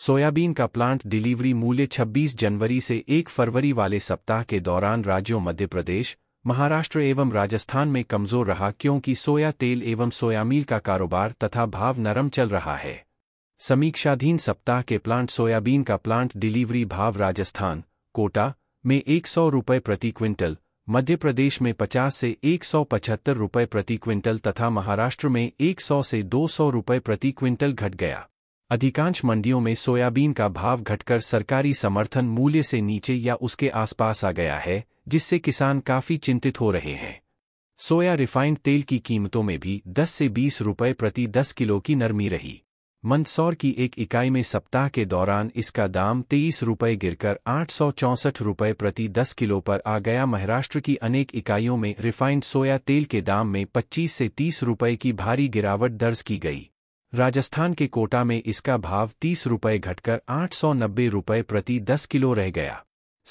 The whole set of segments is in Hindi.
सोयाबीन का प्लांट डिलीवरी मूल्य 26 जनवरी से 1 फरवरी वाले सप्ताह के दौरान राज्यों मध्य प्रदेश महाराष्ट्र एवं राजस्थान में कमजोर रहा क्योंकि सोया तेल एवं सोयामील का कारोबार तथा भाव नरम चल रहा है समीक्षाधीन सप्ताह के प्लांट सोयाबीन का प्लांट डिलीवरी भाव राजस्थान कोटा में एक सौ प्रति क्विंटल मध्य प्रदेश में 50 से एक सौ पचहत्तर प्रति क्विंटल तथा महाराष्ट्र में 100 से 200 रुपए प्रति क्विंटल घट गया अधिकांश मंडियों में सोयाबीन का भाव घटकर सरकारी समर्थन मूल्य से नीचे या उसके आसपास आ गया है जिससे किसान काफी चिंतित हो रहे हैं सोया रिफाइंड तेल की कीमतों में भी 10 से 20 रुपए प्रति 10 किलो की नरमी रही मंदसौर की एक इकाई में सप्ताह के दौरान इसका दाम तेईस रुपये गिरकर आठ सौ चौंसठ रुपये प्रति दस किलो पर आ गया महाराष्ट्र की अनेक इकाइयों में रिफाइंड सोया तेल के दाम में 25 से 30 रुपये की भारी गिरावट दर्ज की गई राजस्थान के कोटा में इसका भाव तीस रुपये घटकर आठ सौ नब्बे रुपये प्रति दस किलो रह गया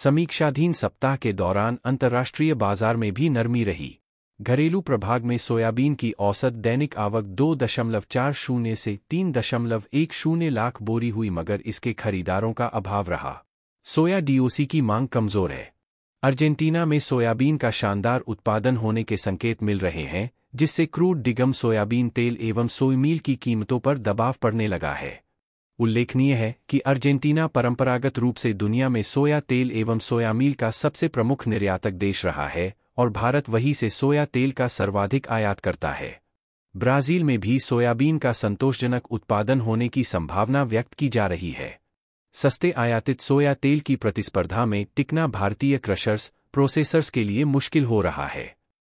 समीक्षाधीन सप्ताह के दौरान अंतर्राष्ट्रीय बाजार में भी नरमी रही घरेलू प्रभाग में सोयाबीन की औसत दैनिक आवक दो दशमलव चार शून्य से तीन दशमलव एक शून्य लाख बोरी हुई मगर इसके खरीदारों का अभाव रहा सोया डीओसी की मांग कमजोर है अर्जेंटीना में सोयाबीन का शानदार उत्पादन होने के संकेत मिल रहे हैं जिससे क्रूड डिगम सोयाबीन तेल एवं सोयमील की कीमतों पर दबाव पड़ने लगा है उल्लेखनीय है कि अर्जेंटीना परंपरागत रूप से दुनिया में सोया तेल एवं सोयामील का सबसे प्रमुख निर्यातक देश रहा है और भारत वहीं से सोया तेल का सर्वाधिक आयात करता है ब्राज़ील में भी सोयाबीन का संतोषजनक उत्पादन होने की संभावना व्यक्त की जा रही है सस्ते आयातित सोया तेल की प्रतिस्पर्धा में टिकना भारतीय क्रशर्स प्रोसेसर्स के लिए मुश्किल हो रहा है